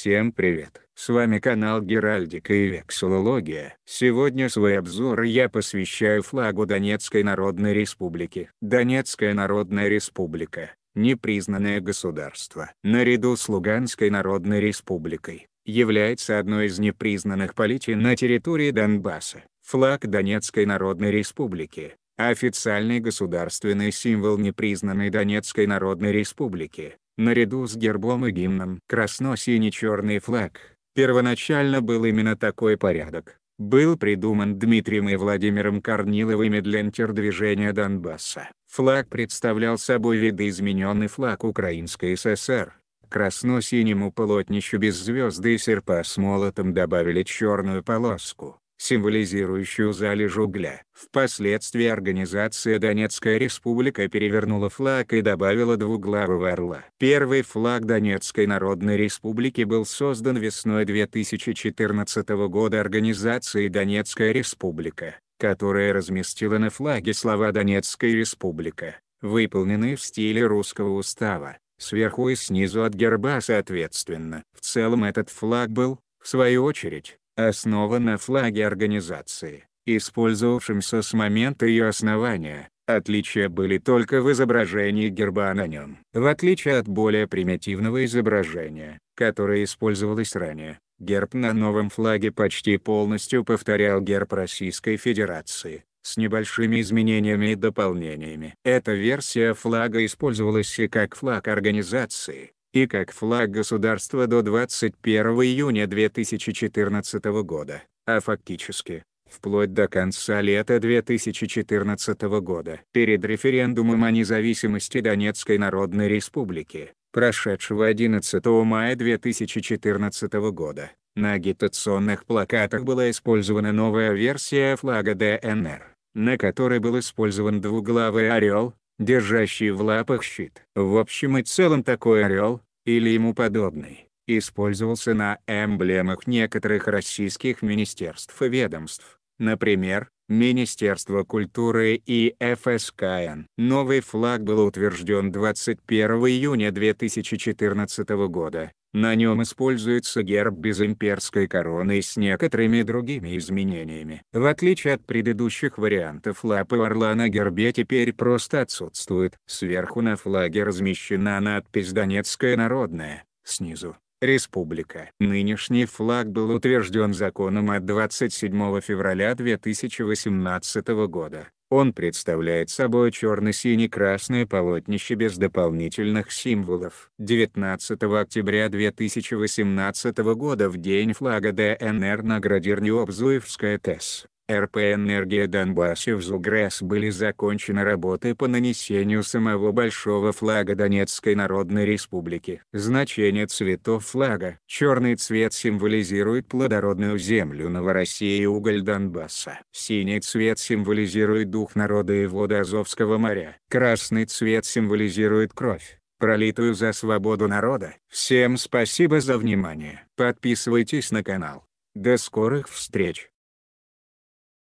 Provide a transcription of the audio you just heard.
Всем привет! С вами канал Геральдика и Вексилология. Сегодня свои обзоры я посвящаю флагу Донецкой Народной Республики. Донецкая Народная Республика – непризнанное государство. Наряду с Луганской Народной Республикой, является одной из непризнанных политий на территории Донбасса. Флаг Донецкой Народной Республики – официальный государственный символ непризнанной Донецкой Народной Республики наряду с гербом и гимном. Красно-синий-черный флаг. Первоначально был именно такой порядок. Был придуман Дмитрием и Владимиром Корниловыми для интердвижения Донбасса. Флаг представлял собой видоизмененный флаг Украинской ССР. Красно-синему полотнищу без звезды и серпа с молотом добавили черную полоску символизирующую залежу угля. Впоследствии организация «Донецкая республика» перевернула флаг и добавила двуглавого орла. Первый флаг Донецкой Народной Республики был создан весной 2014 года организацией «Донецкая республика», которая разместила на флаге слова «Донецкая республика», выполненные в стиле русского устава, сверху и снизу от герба соответственно. В целом этот флаг был, в свою очередь, основан на флаге организации, использовавшемся с момента ее основания, Отличия были только в изображении герба на нем. В отличие от более примитивного изображения, которое использовалось ранее, герб на новом флаге почти полностью повторял герб Российской Федерации, с небольшими изменениями и дополнениями. Эта версия флага использовалась и как флаг организации, и как флаг государства до 21 июня 2014 года, а фактически, вплоть до конца лета 2014 года. Перед референдумом о независимости Донецкой Народной Республики, прошедшего 11 мая 2014 года, на агитационных плакатах была использована новая версия флага ДНР, на которой был использован двуглавый орел, держащий в лапах щит. В общем и целом такой орел, или ему подобный, использовался на эмблемах некоторых российских министерств и ведомств, например, Министерство культуры и ФСКН. Новый флаг был утвержден 21 июня 2014 года, на нем используется герб без имперской короны и с некоторыми другими изменениями. В отличие от предыдущих вариантов лапы орла на гербе теперь просто отсутствует. Сверху на флаге размещена надпись «Донецкая народная», снизу Республика. Нынешний флаг был утвержден законом от 27 февраля 2018 года. Он представляет собой черно-сине-красное полотнище без дополнительных символов. 19 октября 2018 года в день флага ДНР на граде Обзуевская ТЭС РП «Энергия Донбассе» в Зугресс были закончены работы по нанесению самого большого флага Донецкой Народной Республики. Значение цветов флага. Черный цвет символизирует плодородную землю Новороссии и уголь Донбасса. Синий цвет символизирует дух народа и воды Азовского моря. Красный цвет символизирует кровь пролитую за свободу народа. Всем спасибо за внимание. Подписывайтесь на канал. До скорых встреч!